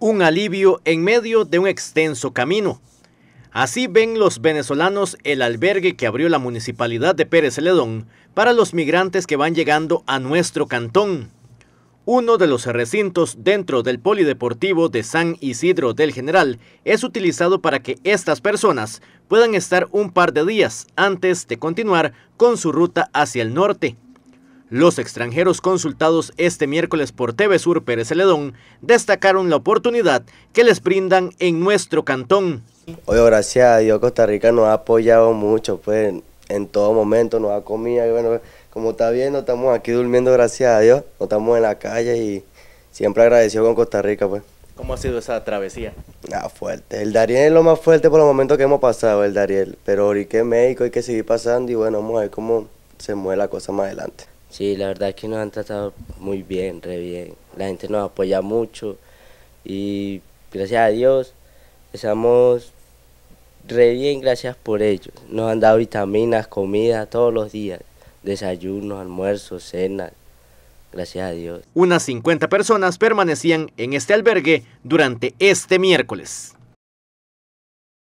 un alivio en medio de un extenso camino. Así ven los venezolanos el albergue que abrió la municipalidad de Pérez Celedón para los migrantes que van llegando a nuestro cantón. Uno de los recintos dentro del Polideportivo de San Isidro del General es utilizado para que estas personas puedan estar un par de días antes de continuar con su ruta hacia el norte. Los extranjeros consultados este miércoles por TV Sur Pérez Celedón destacaron la oportunidad que les brindan en nuestro cantón. Oye, gracias a Dios, Costa Rica nos ha apoyado mucho, pues en todo momento nos ha comido, Y bueno, como está bien, estamos aquí durmiendo, gracias a Dios, no estamos en la calle y siempre agradecido con Costa Rica, pues. ¿Cómo ha sido esa travesía? Ah, fuerte. El Dariel es lo más fuerte por los momentos que hemos pasado, el Dariel. Pero ahorita en México hay que seguir pasando y bueno, vamos a ver cómo se mueve la cosa más adelante. Sí, la verdad es que nos han tratado muy bien, re bien. La gente nos apoya mucho y gracias a Dios estamos re bien, gracias por ellos. Nos han dado vitaminas, comida todos los días, desayunos, almuerzos, cenas. Gracias a Dios. Unas 50 personas permanecían en este albergue durante este miércoles.